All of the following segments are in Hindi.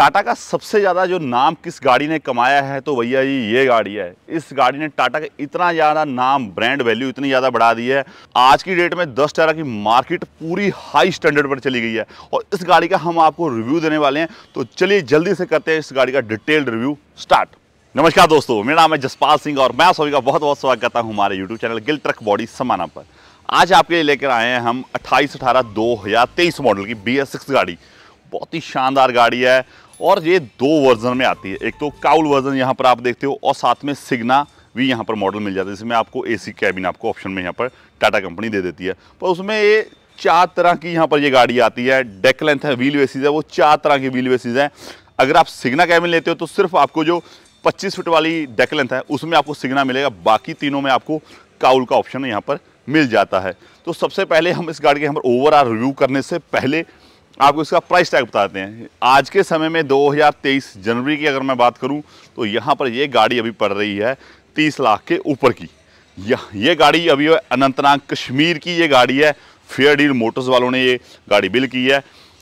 टाटा का सबसे ज़्यादा जो नाम किस गाड़ी ने कमाया है तो भैया जी ये गाड़ी है इस गाड़ी ने टाटा का इतना ज़्यादा नाम ब्रांड वैल्यू इतनी ज़्यादा बढ़ा दी है आज की डेट में दस टाटा की मार्केट पूरी हाई स्टैंडर्ड पर चली गई है और इस गाड़ी का हम आपको रिव्यू देने वाले हैं तो चलिए जल्दी से करते हैं इस गाड़ी का डिटेल्ड रिव्यू स्टार्ट नमस्कार दोस्तों मेरा नाम है जसपाल सिंह और मैं सभी का बहुत बहुत स्वागत करता हूँ हमारे YouTube channel Gill truck body Samana पर आज आपके लिए लेकर आए हैं हम अट्ठाईस अठारह दो मॉडल की बी एस सिक्स गाड़ी बहुत ही शानदार गाड़ी है और ये दो वर्जन में आती है एक तो काउल वर्जन यहाँ पर आप देखते हो और साथ में सिग्ना भी यहाँ पर मॉडल मिल जाता है जिसमें आपको एसी कैबिन आपको ऑप्शन में यहाँ पर टाटा कंपनी दे देती है पर उसमें ये चार तरह की यहाँ पर ये गाड़ी आती है डेक लेंथ है व्हील वेसीज है वो चार तरह की व्हील वेसीज हैं अगर आप सिग्ना कैबिन लेते हो तो सिर्फ आपको जो 25 फीट वाली डेक लेंथ है उसमें आपको सिग्ना मिलेगा बाकी तीनों में आपको काउल का ऑप्शन यहाँ पर मिल जाता है तो सबसे पहले हम इस गाड़ी के यहाँ पर ओवरऑल रिव्यू करने से पहले आपको इसका प्राइस टैग बताते हैं आज के समय में 2023 जनवरी की अगर मैं बात करूं तो यहाँ पर ये गाड़ी अभी पड़ रही है 30 लाख के ऊपर की यह ये गाड़ी अभी अनंतनाग कश्मीर की ये गाड़ी है फेयर डील मोटर्स वालों ने ये गाड़ी बिल की है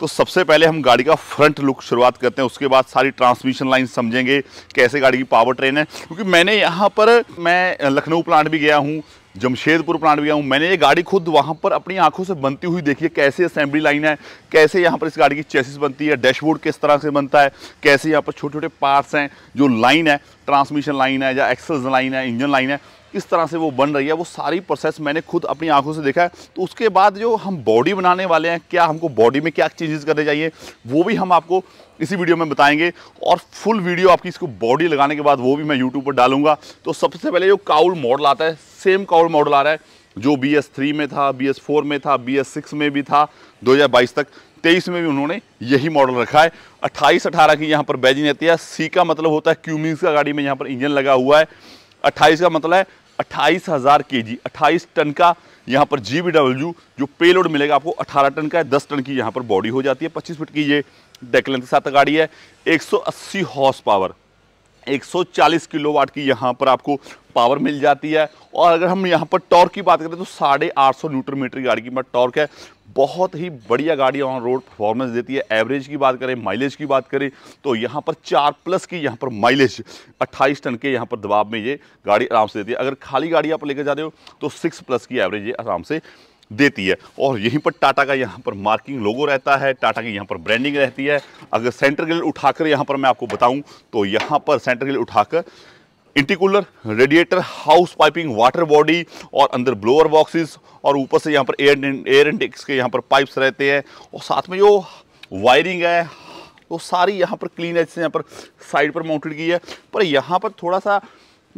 तो सबसे पहले हम गाड़ी का फ्रंट लुक शुरुआत करते हैं उसके बाद सारी ट्रांसमिशन लाइन समझेंगे कैसे गाड़ी की पावर ट्रेन है क्योंकि मैंने यहाँ पर मैं लखनऊ प्लांट भी गया हूँ जमशेदपुर प्लांट भी आऊँ मैंने ये गाड़ी खुद वहाँ पर अपनी आंखों से बनती हुई देखी है कैसे असेंबली लाइन है कैसे यहाँ पर इस गाड़ी की चेसिस बनती है डैशबोर्ड किस तरह से बनता है कैसे यहाँ पर छोटे छोटे पार्ट्स हैं जो लाइन है ट्रांसमिशन लाइन है या एक्सेस लाइन है इंजन लाइन है किस तरह से वो बन रही है वो सारी प्रोसेस मैंने खुद अपनी आंखों से देखा है तो उसके बाद जो हम बॉडी बनाने वाले हैं क्या हमको बॉडी में क्या चेंजेस करने चाहिए वो भी हम आपको इसी वीडियो में बताएंगे और फुल वीडियो आपकी इसको बॉडी लगाने के बाद वो भी मैं यूट्यूब पर डालूंगा तो सबसे पहले जो काउल मॉडल आता है सेम काउल मॉडल आ रहा है जो बी एस थ्री में था बी एस फोर में था बी एस सिक्स में भी था 2022 तक तेईस में भी उन्होंने यही मॉडल रखा है अट्ठाईस अठारह की यहाँ पर बैजिंग रहती है सी का मतलब होता है क्यूमिंग्स का गाड़ी में यहाँ पर इंजन लगा हुआ है अट्ठाईस का मतलब है अट्ठाईस हज़ार के जी अट्ठाईस टन का यहाँ पर जी जो पे मिलेगा आपको 18 टन का है 10 टन की यहाँ पर बॉडी हो जाती है 25 फीट की ये डेक के साथ गाड़ी है 180 हॉर्स पावर 140 किलोवाट की यहाँ पर आपको पावर मिल जाती है और अगर हम यहाँ पर टॉर्क की बात करें तो साढ़े आठ सौ न्यूट्रोमीटर गाड़ी की टॉर्क मतलब है बहुत ही बढ़िया गाड़ी ऑन रोड परफॉर्मेंस देती है एवरेज की बात करें माइलेज की बात करें तो यहाँ पर चार प्लस की यहाँ पर माइलेज 28 टन के यहाँ पर दबाव में ये गाड़ी आराम से देती है अगर खाली गाड़ी आप लेकर जाते हो तो सिक्स प्लस की एवरेज ये आराम से देती है और यहीं पर टाटा का यहाँ पर मार्किंग लोगो रहता है टाटा की यहाँ पर ब्रांडिंग रहती है अगर सेंटर ग्रिल उठाकर यहाँ पर मैं आपको बताऊँ तो यहाँ पर सेंटर ग्रिल उठाकर intercooler radiator hose piping water body और अंदर ब्लोअर बॉक्सेस और ऊपर से यहाँ पर एयर एयर इंडेक्स के यहाँ पर पाइप्स रहते हैं और साथ में जो वायरिंग है वो सारी यहाँ पर क्लीन है जिससे यहाँ पर साइड पर माउंटेड की है पर यहाँ पर थोड़ा सा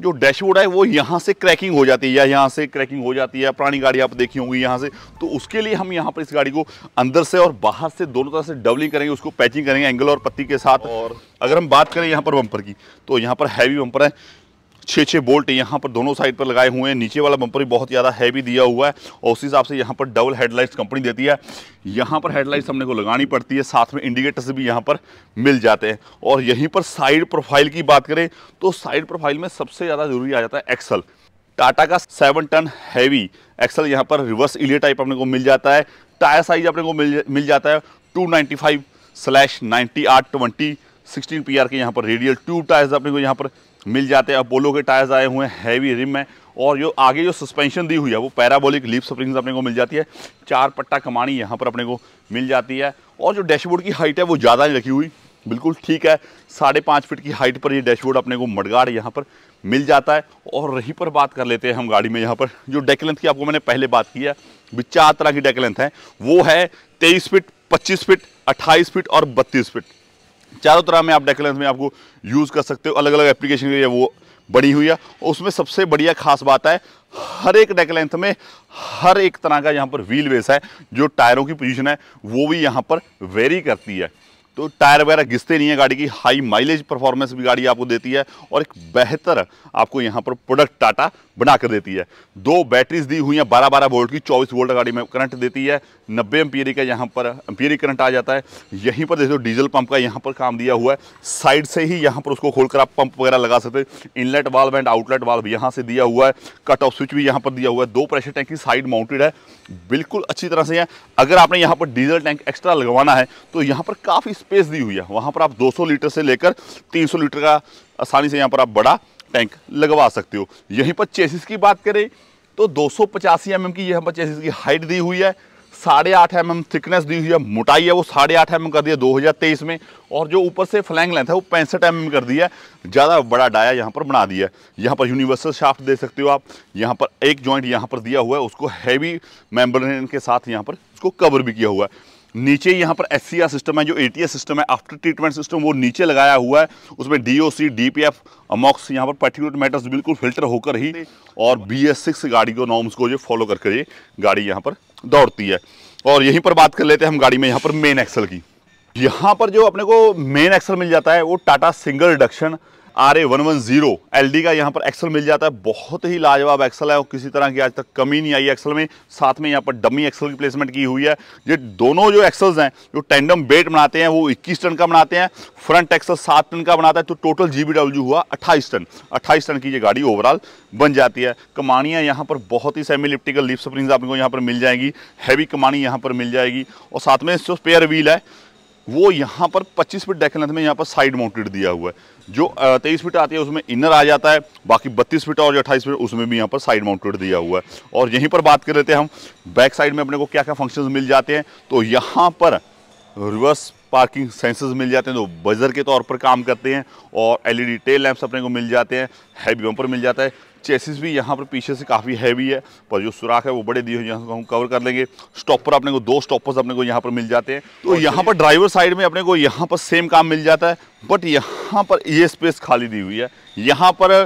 जो डैशबोर्ड है वो यहाँ से क्रैकिंग हो जाती है या यहाँ से क्रैकिंग हो जाती है पुरानी गाड़ी आप देखी होंगी यहाँ से तो उसके लिए हम यहाँ पर इस गाड़ी को अंदर से और बाहर से दोनों तरह से डबलिंग करेंगे उसको पैचिंग करेंगे एंगल और पत्ती के साथ और अगर हम बात करें यहाँ पर बम्पर की तो यहाँ पर हैवी बम्पर है छः छः बोल्ट यहाँ पर दोनों साइड पर लगाए हुए हैं नीचे वाला बंपर भी बहुत ज़्यादा हैवी दिया हुआ है और उसी हिसाब से यहाँ पर डबल हेडलाइट्स कंपनी देती है यहाँ पर हेडलाइट्स हमने को लगानी पड़ती है साथ में इंडिकेटर्स भी यहाँ पर मिल जाते हैं और यहीं पर साइड प्रोफाइल की बात करें तो साइड प्रोफाइल में सबसे ज़्यादा ज़रूरी आ जाता है एक्सल टाटा का सेवन टन हैवी एक्सल यहाँ पर रिवर्स इलियर टाइप अपने को मिल जाता है टायर साइज अपने को मिल मिल जाता है two ninety five slash ninety आठ ट्वेंटी सिक्सटीन पी के यहाँ पर रेडियल ट्यूब टायर्स अपने को यहाँ पर मिल जाते हैं अपोलो के टायर्स आए हुए हैं हैवी रिम है और जो आगे जो सस्पेंशन दी हुई है वो पैराबोलिक लीप स्प्रिंग्स अपने को मिल जाती है चार पट्टा कमानी यहाँ पर अपने को मिल जाती है और जो डैशबोर्ड की हाइट है वो ज़्यादा नहीं रखी हुई बिल्कुल ठीक है साढ़े पाँच फिट की हाइट पर ये डैशबोर्ड अपने को मडगाड़ यहाँ पर मिल जाता है और रही पर बात कर लेते हैं हम गाड़ी में यहाँ पर जो डेक लेंथ की आपको मैंने पहले बात की है भी चार तरह की डेक लेंथ है वो है तेईस फिट पच्चीस फिट अट्ठाईस फिट और बत्तीस फिट चारों तरह में आप डेकलेंस में आपको यूज़ कर सकते हो अलग अलग एप्लीकेशन के लिए वो बड़ी हुई है उसमें सबसे बढ़िया खास बात है हर एक डेक लेंथ में हर एक तरह का यहाँ पर व्हील बेस है जो टायरों की पोजीशन है वो भी यहाँ पर वेरी करती है तो टायर वगैरह घिसते नहीं है गाड़ी की हाई माइलेज परफॉर्मेंस भी गाड़ी आपको देती है और एक बेहतर आपको यहाँ पर प्रोडक्ट टाटा बना कर देती है दो बैटरीज दी हुई हैं बारह बारह वोल्ट की चौबीस वोल्ट गाड़ी में करंट देती है नब्बे एम्पियरी का यहाँ पर एम्पियरी करंट आ जाता है यहीं पर देखो डीजल पंप का यहाँ पर काम दिया हुआ है साइड से ही यहाँ पर उसको खोल आप पंप वगैरह लगा सकते हैं inlet valve and outlet valve यहाँ से दिया हुआ है कट ऑफ स्विच भी यहाँ पर दिया हुआ है दो प्रेशर टैंक की साइड माउंटेड है बिल्कुल अच्छी तरह से है अगर आपने यहाँ पर डीजल टैंक एक्स्ट्रा लगवाना है तो यहाँ पर काफ़ी स्पेस दी हुई है वहाँ पर आप 200 लीटर से लेकर 300 लीटर का आसानी से यहाँ पर आप बड़ा टैंक लगवा सकते हो यहीं पर चेसिस की बात करें तो दो सौ पचासी mm की यहाँ पर चेसिस की हाइट दी हुई है साढ़े आठ एम mm थिकनेस दी हुई है मोटाई है वो साढ़े आठ एम mm कर दिया 2023 में और जो ऊपर से फ्लैंग लेंथ है वो पैंसठ एम कर दिया है ज़्यादा बड़ा डाया यहाँ पर बना दिया है यहाँ पर यूनिवर्सल शाफ्ट दे सकते हो आप यहाँ पर एक जॉइंट यहाँ पर दिया हुआ है उसको हैवी मेम्बर के साथ यहाँ पर उसको कवर भी किया हुआ है नीचे यहाँ पर एस सिस्टम है जो ए सिस्टम है आफ्टर ट्रीटमेंट सिस्टम वो नीचे लगाया हुआ है उसमें D O C D P F AMOX यहाँ पर पर्टिकुलर मैटर्स बिल्कुल फिल्टर होकर ही और बी एस सिक्स गाड़ी को नॉर्म्स को ये फॉलो करके ये गाड़ी यहाँ पर दौड़ती है और यहीं पर बात कर लेते हैं हम गाड़ी में यहाँ पर मेन एक्सल की यहाँ पर जो अपने को मेन एक्सल मिल जाता है वो Tata single reduction R A one one zero L D का यहाँ पर एक्सल मिल जाता है बहुत ही लाजवाब एक्सल है और किसी तरह की आज तक कमी नहीं आई एक्सल में साथ में यहाँ पर डमी एक्सल की प्लेसमेंट की हुई है ये दोनों जो एक्सल्स हैं जो टैंडम बेट बनाते हैं वो 21 टन का बनाते हैं फ्रंट एक्सल 7 टन का बनाता है तो टोटल जी हुआ अट्ठाईस टन अट्ठाईस टन की ये गाड़ी ओवरऑल बन जाती है कमानियाँ यहाँ पर बहुत ही सेमी लिप्टिकल लिप स्प्रिंग्स आपको यहाँ पर मिल जाएगी हैवी कमानी यहाँ पर मिल जाएगी और साथ में जो स्पेयर व्हील है वो यहाँ पर 25 फीट डेक लेंथ में यहाँ पर साइड माउंटेड दिया हुआ है जो तेईस फीट आती है उसमें इनर आ जाता है बाकी बत्तीस फीट और अट्ठाईस फीट उसमें भी यहाँ पर साइड माउंटेड दिया हुआ है और यहीं पर बात कर लेते हैं हम बैक साइड में अपने को क्या क्या फंक्शन मिल जाते हैं तो यहाँ पर रिवर्स पार्किंग सेंसर्स मिल जाते हैं जो बजर के तौर पर काम करते हैं और एलईडी टेल लैंप्स अपने को मिल जाते हैं हैवी बम्पर मिल जाता है चेसिस भी यहाँ पर पीछे से काफ़ी हैवी है पर जो सुराख है वो बड़े दिए हुए यहाँ हम कवर कर लेंगे स्टॉपर अपने को दो स्टॉपर्स अपने को यहाँ पर मिल जाते हैं तो यहाँ पर ड्राइवर साइड में अपने को यहाँ पर सेम काम मिल जाता है बट यहाँ पर ये स्पेस खाली दी हुई है यहाँ पर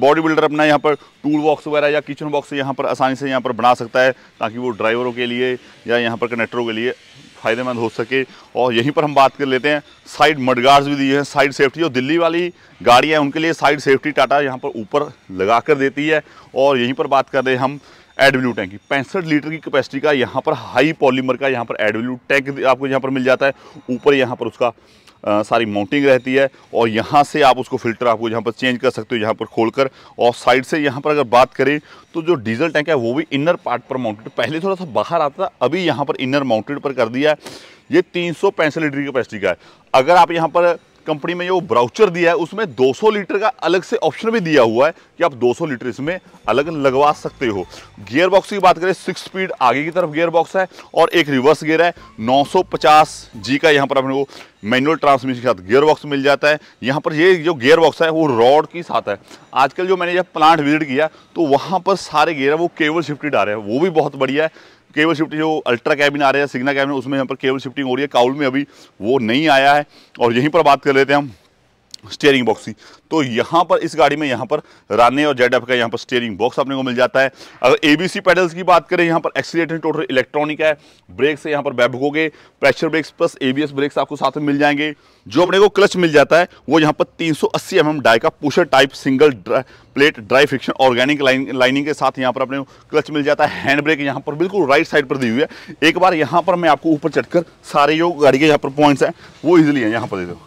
बॉडी बिल्डर अपना यहाँ पर टूल बॉक्स वगैरह या किचन बॉक्स यहाँ पर आसानी से यहाँ पर बना सकता है ताकि वो ड्राइवरों के लिए या यहाँ पर कनेक्टरों के लिए फ़ायदेमंद हो सके और यहीं पर हम बात कर लेते हैं साइड मडगार्ड्स भी दिए हैं साइड सेफ्टी और दिल्ली वाली गाड़ियाँ उनके लिए साइड सेफ्टी टाटा यहाँ पर ऊपर लगा कर देती है और यहीं पर बात कर रहे हैं हम एडवल्यू टैंक की पैंसठ लीटर की कैपेसिटी का यहाँ पर हाई पॉलीमर का यहाँ पर एडवल्यू टैंक आपको यहाँ पर मिल जाता है ऊपर यहाँ पर उसका आ, सारी माउंटिंग रहती है और यहाँ से आप उसको फिल्टर आपको यहाँ पर चेंज कर सकते हो यहाँ पर खोलकर और साइड से यहाँ पर अगर बात करें तो जो डीजल टैंक है वो भी इनर पार्ट पर माउंटेड पहले थोड़ा सा बाहर आता था अभी यहाँ पर इनर माउंटेड पर कर दिया है ये तीन सौ लीटर की कैपेसिटी का है अगर आप यहाँ पर कंपनी में जो ब्राउचर दिया है उसमें 200 लीटर का अलग से ऑप्शन भी दिया हुआ है कि आप 200 लीटर इसमें अलग लगवा सकते हो गियर बॉक्स की बात करें सिक्स स्पीड आगे की तरफ गियर बॉक्स है और एक रिवर्स गियर है 950 जी का यहाँ पर अपने को मैनुअल ट्रांसमिशन के साथ गियर बॉक्स मिल जाता है यहाँ पर ये जो गियर बॉक्स है वो रॉड के साथ है आजकल जो मैंने जब प्लांट विजिट किया तो वहाँ पर सारे गियर वो केवल शिफ्टेड आ रहे हैं वो भी बहुत बढ़िया है केबल शिफ्ट जो अल्ट्रा कैबिन आ रहे हैं सिग्ना कैबिन उसमें यहाँ पर केबल शिफ्टिंग हो रही है काउल में अभी वो नहीं आया है और यहीं पर बात कर लेते हैं हम स्टेयरिंग बॉक्स की तो यहाँ पर इस गाड़ी में यहाँ पर राने और जेड का यहाँ पर स्टेयरिंग बॉक्स अपने को मिल जाता है अगर एबीसी पैडल्स की बात करें यहाँ पर एक्सीटर टोटल इलेक्ट्रॉनिक है ब्रेक्स यहाँ पर गए pressure brakes plus ABS brakes आपको साथ में मिल जाएंगे जो अपने को क्लच मिल जाता है वो यहाँ पर तीन सौ mm डाई का pusher type single dry, plate dry friction organic line lining के साथ यहाँ पर अपने क्लच मिल जाता है हैंड ब्रेक यहाँ पर बिल्कुल राइट साइड पर दी हुई है एक बार यहाँ पर मैं आपको ऊपर चढ़कर सारे जो गाड़ी के यहाँ पर पॉइंट्स हैं वो इजिली है यहाँ पर दे दो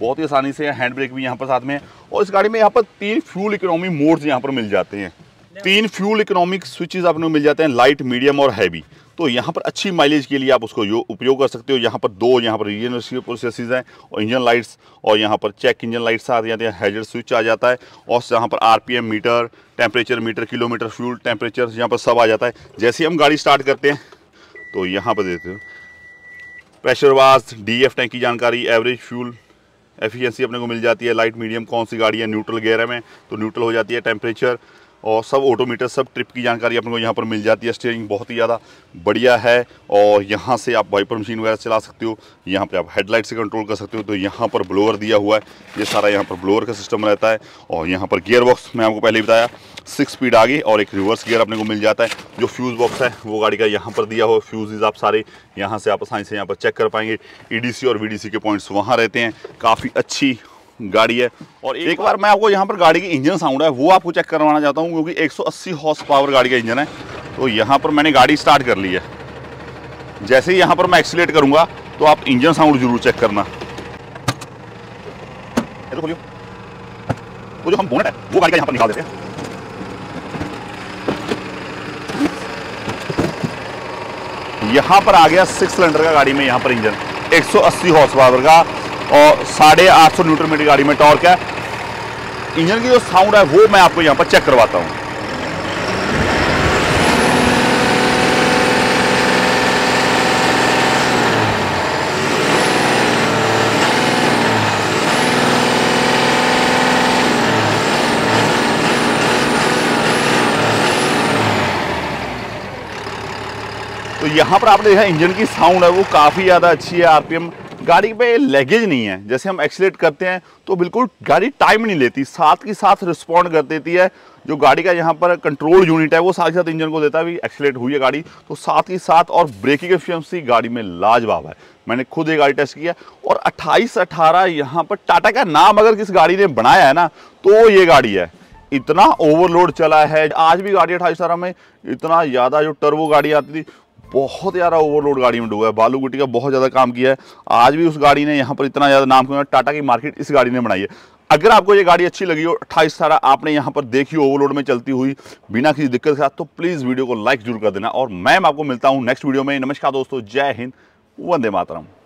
बहुत ही आसानी से हैंड ब्रेक भी यहाँ पर साथ में है और इस गाड़ी में यहाँ पर तीन फ्यूल इकोनॉमी मोड्स यहाँ पर मिल जाते हैं तीन फ्यूल इकोनॉमिक स्विचेस आपने मिल जाते हैं लाइट मीडियम और हैवी तो यहाँ पर अच्छी माइलेज के लिए आप उसको उपयोग कर सकते हो यहाँ पर दो यहाँ पर रीजन प्रोसेस हैं और इंजन लाइट्स और यहाँ पर चेक इंजन लाइट्स आ जाते हैं हैजर स्विच आ जाता है और यहाँ पर R meter temperature meter kilometre fuel temperature यहाँ पर सब आ जाता है जैसे हम गाड़ी स्टार्ट करते हैं तो यहाँ पर देते हो प्रेशर वास्ट डी एफ टैंक की जानकारी एवरेज फ्यूल एफिशिएंसी अपने को मिल जाती है लाइट मीडियम कौन सी गाड़ी है न्यूट्रल गेयर में तो न्यूट्रल हो जाती है टेम्परेचर और सब ऑटोमीटर सब ट्रिप की जानकारी अपने को यहाँ पर मिल जाती है स्टेयरिंग बहुत ही ज़्यादा बढ़िया है और यहाँ से आप वाइपर मशीन वगैरह चला सकते हो यहाँ पर आप हेडलाइट से कंट्रोल कर सकते हो तो यहाँ पर ब्लोअर दिया हुआ है ये यह सारा यहाँ पर ब्लोअर का सिस्टम रहता है और यहाँ पर गियर बॉक्स मैं आपको पहले बताया सिक्स स्पीड आ गई और एक रिवर्स गियर अपने को मिल जाता है जो फ्यूज़ बॉक्स है वो गाड़ी का यहाँ पर दिया हुआ फ्यूज़ आप सारे यहाँ से आप आसानी से यहाँ पर चेक कर पाएंगे ई e और वी के पॉइंट्स वहाँ रहते हैं काफ़ी अच्छी गाड़ी है और एक, एक बार मैं आपको यहाँ पर गाड़ी की इंजन साउंड है वो आपको चेक करवाना चाहता हूँ क्योंकि 180 हॉर्स पावर गाड़ी का इंजन है तो यहाँ पर मैंने गाड़ी स्टार्ट कर ली है जैसे ही यहाँ पर मैं एक्सीट करूँगा तो आप इंजन साउंड जरूर चेक करना वो जो हम बोनट है वो गाड़ी का यहाँ पर निकाल देते हैं यहाँ पर आ गया सिक्स सिलेंडर का गाड़ी में यहाँ पर इंजन 180 हॉर्स पावर का और साढ़े आठ सौ न्यूट्रमीटर गाड़ी में टॉर्क है इंजन की जो साउंड है वो मैं आपको यहाँ पर चेक करवाता हूँ तो यहाँ पर आपने देखा इंजन की साउंड है वो काफ़ी ज़्यादा अच्छी है आरपीएम गाड़ी पे लगेज नहीं है जैसे हम एक्सीट करते हैं तो बिल्कुल गाड़ी टाइम नहीं लेती साथ ही साथ रिस्पॉन्ड कर देती है जो गाड़ी का यहाँ पर कंट्रोल यूनिट है वो साथ ही साथ इंजन को देता है भी एक्सीट हुई है गाड़ी तो साथ ही साथ और ब्रेकिंग एफिशंसी गाड़ी में लाजवाब है मैंने खुद ये गाड़ी टेस्ट किया और अट्ठाईस अट्ठारह यहाँ पर टाटा का नाम अगर किस गाड़ी ने बनाया है ना तो ये गाड़ी है इतना ओवरलोड चला है आज भी गाड़ी अठाईस में इतना ज़्यादा जो टर्बो गाड़ी आती थी बहुत ज़्यादा ओवरलोड गाड़ी में डूबा है बालू गुटी का बहुत ज़्यादा काम किया है आज भी उस गाड़ी ने यहाँ पर इतना ज़्यादा नाम किया टाटा की मार्केट इस गाड़ी ने बनाई है अगर आपको ये गाड़ी अच्छी लगी हो अट्ठाईस सारा आपने यहाँ पर देखी ओवरलोड में चलती हुई बिना किसी दिक्कत के साथ तो प्लीज़ वीडियो को लाइक जरूर कर देना और मैम आपको मिलता हूँ नेक्स्ट वीडियो में नमस्कार दोस्तों जय हिंद वंदे मातरम